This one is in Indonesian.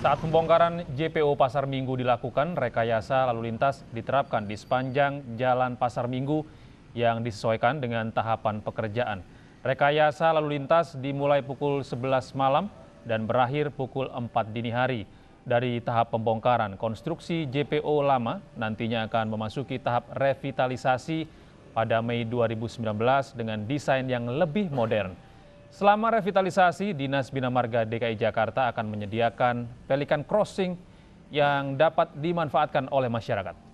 Saat pembongkaran JPO Pasar Minggu dilakukan, rekayasa lalu lintas diterapkan di sepanjang jalan Pasar Minggu yang disesuaikan dengan tahapan pekerjaan. Rekayasa lalu lintas dimulai pukul 11 malam dan berakhir pukul 4 dini hari. Dari tahap pembongkaran, konstruksi JPO lama nantinya akan memasuki tahap revitalisasi pada Mei 2019 dengan desain yang lebih modern. Selama revitalisasi, Dinas Bina Marga DKI Jakarta akan menyediakan pelikan crossing yang dapat dimanfaatkan oleh masyarakat.